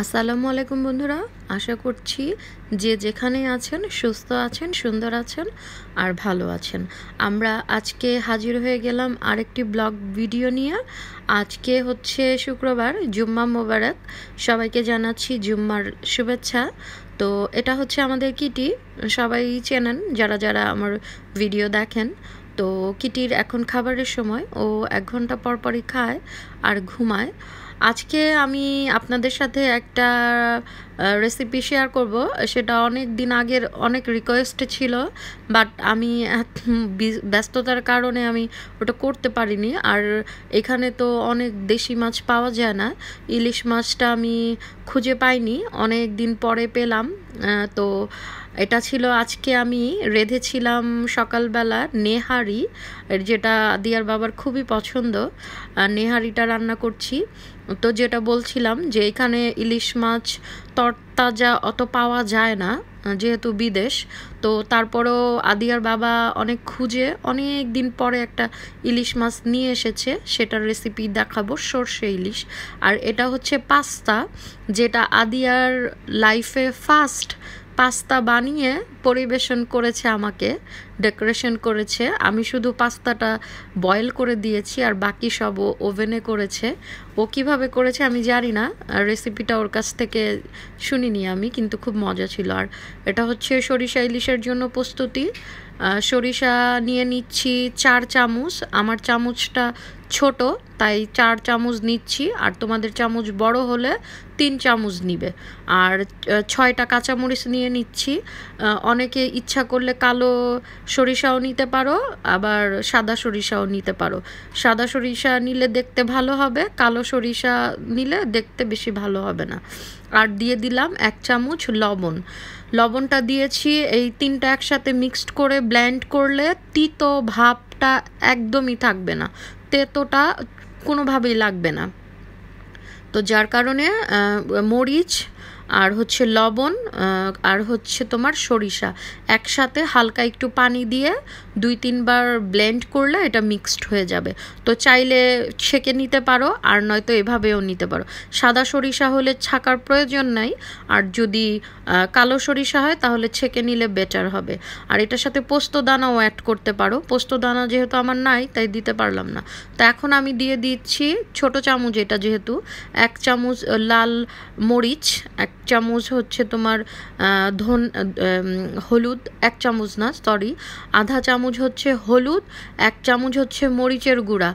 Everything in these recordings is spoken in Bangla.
আসসালামু আলাইকুম বন্ধুরা আশা করছি যে যেখানে আছেন সুস্থ আছেন সুন্দর আছেন আর ভালো আছেন আমরা আজকে হাজির হয়ে গেলাম আরেকটি ব্লগ ভিডিও নিয়ে আজকে হচ্ছে শুক্রবার জুম্মা মোবারক সবাইকে জানাচ্ছি জুম্মার শুভেচ্ছা তো এটা হচ্ছে আমাদের কিটি সবাই চেনেন যারা যারা আমার ভিডিও দেখেন তো কিটির এখন খাবারের সময় ও এক ঘন্টা পরপরই খায় আর ঘুমায় আজকে আমি আপনাদের সাথে একটা রেসিপি শেয়ার করব সেটা অনেক দিন আগের অনেক রিকোয়েস্ট ছিল বাট আমি ব্যস্ততার কারণে আমি ওটা করতে পারিনি আর এখানে তো অনেক দেশি মাছ পাওয়া যায় না ইলিশ মাছটা আমি খুঁজে পাইনি অনেক দিন পরে পেলাম তো এটা ছিল আজকে আমি রেঁধেছিলাম সকালবেলা নেহারি যেটা দিয়ার বাবার খুবই পছন্দ নেহারিটা রান্না করছি তো যেটা বলছিলাম যে এখানে ইলিশ মাছ তরতাজা অত পাওয়া যায় না যেহেতু বিদেশ তো তারপরও আদিয়ার বাবা অনেক খুঁজে অনেক দিন পরে একটা ইলিশ মাছ নিয়ে এসেছে সেটার রেসিপি দেখাবো সর্ষে ইলিশ আর এটা হচ্ছে পাস্তা যেটা আদিয়ার লাইফে ফার্স্ট পাস্তা বানিয়ে পরিবেশন করেছে আমাকে ডেকোরেশন করেছে আমি শুধু পাস্তাটা বয়েল করে দিয়েছি আর বাকি সব ও ওভেনে করেছে ও কিভাবে করেছে আমি জানি না রেসিপিটা ওর কাছ থেকে শুনিনি আমি কিন্তু খুব মজা ছিল আর এটা হচ্ছে সরিষা ইলিশের জন্য প্রস্তুতি সরিষা নিয়ে নিচ্ছি চার চামচ আমার চামচটা ছোট তাই চার চামচ নিচ্ছি আর তোমাদের চামচ বড় হলে তিন চামচ নিবে আর ছয়টা কাঁচামরিচ নিয়ে নিচ্ছি অনেকে ইচ্ছা করলে কালো সরিষাও নিতে পারো আবার সাদা সরিষাও নিতে পারো সাদা সরিষা নিলে দেখতে ভালো হবে কালো সরিষা নিলে দেখতে বেশি ভালো হবে না আর দিয়ে দিলাম এক চামচ লবণ লবণটা দিয়েছি এই তিনটা একসাথে মিক্সড করে ব্ল্যান্ড করলে তিতো ভাব তেতোটা একদমই থাকবে না তেতোটা কোনোভাবেই লাগবে না তো যার কারণে মরিচ আর হচ্ছে লবণ আর হচ্ছে তোমার সরিষা একসাথে হালকা একটু পানি দিয়ে দুই তিনবার ব্লেন্ড করলে এটা মিক্সড হয়ে যাবে তো চাইলে ছেঁকে নিতে পারো আর নয়তো এভাবেও নিতে পারো সাদা সরিষা হলে ছাকার প্রয়োজন নাই আর যদি কালো সরিষা হয় তাহলে ছেঁকে নিলে বেটার হবে আর এটার সাথে পোস্ত দানাও অ্যাড করতে পারো পোস্ত দানা যেহেতু আমার নাই তাই দিতে পারলাম না তো এখন আমি দিয়ে দিচ্ছি ছোট চামচ এটা যেহেতু এক চামচ লাল মরিচ এক চামচ হচ্ছে তোমার ধন হলুদ এক চামচ না সরি আধা চামচ হচ্ছে হলুদ এক চামচ হচ্ছে মরিচের গুঁড়া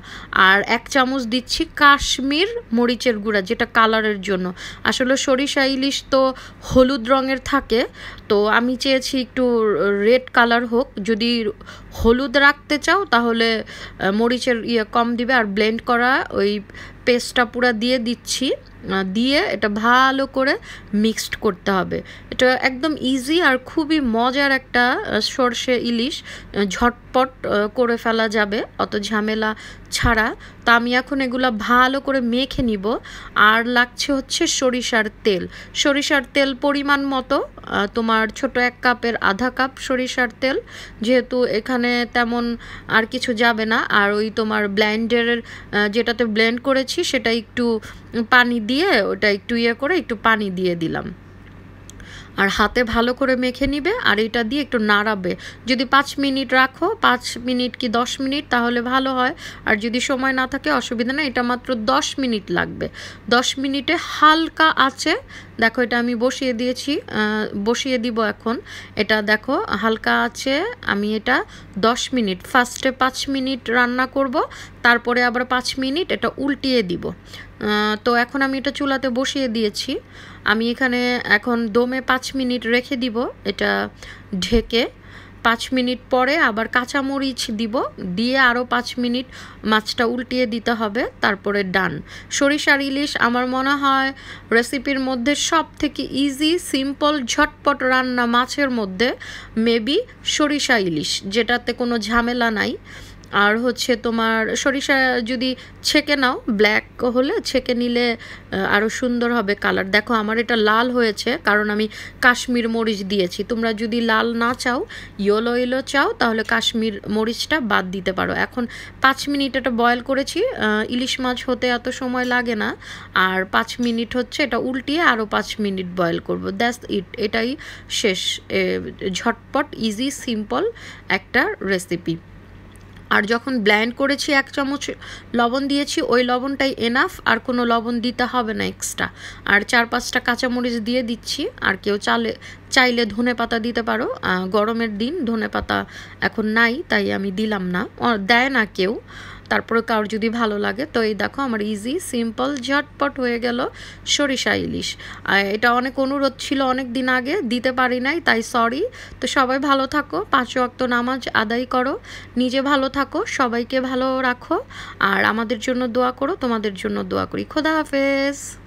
আর এক চামচ দিচ্ছি কাশ্মীর মরিচের গুঁড়া যেটা কালারের জন্য আসলে সরিষা ইলিশ তো হলুদ রঙের থাকে তো আমি চেয়েছি একটু রেড কালার হোক যদি হলুদ রাখতে চাও তাহলে মরিচের ইয়ে কম দিবে আর ব্লেন্ড করা ওই পেস্টটা পুরো দিয়ে দিচ্ছি দিয়ে এটা ভালো করে মিক্সড করতে হবে এটা একদম ইজি আর খুবই মজার একটা সর্ষে ইলিশ ঝটপট করে ফেলা যাবে অত ঝামেলা ছাড়া তা আমি এখন এগুলো ভালো করে মেখে নিব আর লাগছে হচ্ছে সরিষার তেল সরিষার তেল পরিমাণ মতো তোমার ছোট এক কাপের আধা কাপ সরিষার তেল যেহেতু এখানে তেমন আর কিছু যাবে না আর ওই তোমার ব্লেন্ডারের যেটাতে ব্লেন্ড করেছি সেটা একটু পানি দিয়ে দিয়ে ওটা একটু ইয়ে করে একটু পানি দিয়ে দিলাম আর হাতে ভালো করে মেখে নিবে আর এটা দিয়ে একটু নাড়াবে যদি পাঁচ মিনিট রাখো পাঁচ মিনিট কি দশ মিনিট তাহলে ভালো হয় আর যদি সময় না থাকে অসুবিধা না এটা মাত্র দশ মিনিট লাগবে দশ মিনিটে হালকা আছে দেখো এটা আমি বসিয়ে দিয়েছি বসিয়ে দিব এখন এটা দেখো হালকা আছে আমি এটা 10 মিনিট ফার্স্টে 5 মিনিট রান্না করব তারপরে আবার 5 মিনিট এটা উল্টিয়ে দিব তো এখন আমি এটা চুলাতে বসিয়ে দিয়েছি আমি এখানে এখন দমে 5 মিনিট রেখে দিব এটা ঢেকে পাঁচ মিনিট পরে আবার কাঁচামরিচ দিব দিয়ে আরও পাঁচ মিনিট মাছটা উল্টিয়ে দিতে হবে তারপরে ডান সরিষার ইলিশ আমার মনে হয় রেসিপির মধ্যে সব থেকে ইজি সিম্পল ঝটপট রান্না মাছের মধ্যে মেবি সরিষা ইলিশ যেটাতে কোনো ঝামেলা নাই আর হচ্ছে তোমার সরিষা যদি ছেঁকে নাও ব্ল্যাক হলে ছেঁকে নিলে আরও সুন্দর হবে কালার দেখো আমার এটা লাল হয়েছে কারণ আমি কাশ্মীর মরিচ দিয়েছি তোমরা যদি লাল না চাও ইয়েলো ইয়েলো চাও তাহলে কাশ্মীর মরিচটা বাদ দিতে পারো এখন পাঁচ মিনিট এটা বয়ল করেছি ইলিশ মাছ হতে এত সময় লাগে না আর পাঁচ মিনিট হচ্ছে এটা উল্টিয়ে আরও পাঁচ মিনিট বয়ল করব দ্যাস ইট এটাই শেষ ঝটপট ইজি সিম্পল একটা রেসিপি আর যখন ব্ল্যান্ড করেছি এক চামচ লবণ দিয়েছি ওই লবণটাই এনাফ আর কোনো লবণ দিতে হবে না এক্সট্রা আর চার পাঁচটা কাঁচামরিচ দিয়ে দিচ্ছি আর কেউ চালে চাইলে ধনে পাতা দিতে পারো গরমের দিন ধনে পাতা এখন নাই তাই আমি দিলাম না দেয় না কেউ তারপরে কারোর যদি ভালো লাগে তো এই দেখো আমার ইজি সিম্পল ঝটপট হয়ে গেল সরিষা ইলিশ এটা অনেক অনুরোধ ছিল অনেক দিন আগে দিতে পারি নাই তাই সরি তো সবাই ভালো থাকো পাঁচ অক্ত নামাজ আদায় করো নিজে ভালো থাকো সবাইকে ভালো রাখো আর আমাদের জন্য দোয়া করো তোমাদের জন্য দোয়া করি খোদা হাফেজ